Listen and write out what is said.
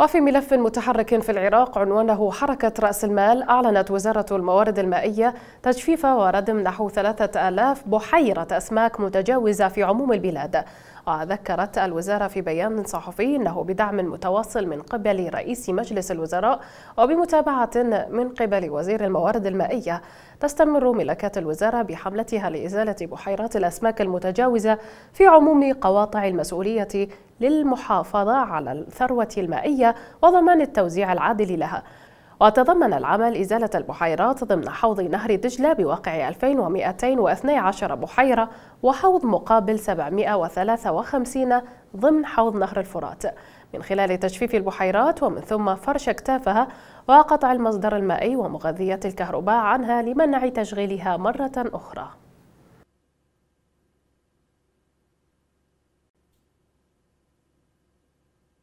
وفي ملف متحرك في العراق عنوانه حركة رأس المال أعلنت وزارة الموارد المائية تجفيف وردم نحو 3000 بحيرة أسماك متجاوزة في عموم البلاد وذكرت الوزارة في بيان صحفي أنه بدعم متواصل من قبل رئيس مجلس الوزراء وبمتابعة من قبل وزير الموارد المائية تستمر ملكات الوزارة بحملتها لإزالة بحيرات الأسماك المتجاوزة في عموم قواطع المسؤولية للمحافظة على الثروة المائية وضمان التوزيع العادل لها وتضمن العمل إزالة البحيرات ضمن حوض نهر دجلة بواقع 2212 بحيرة وحوض مقابل 753 ضمن حوض نهر الفرات من خلال تجفيف البحيرات ومن ثم فرش أكتافها وقطع المصدر المائي ومغذيات الكهرباء عنها لمنع تشغيلها مرة أخرى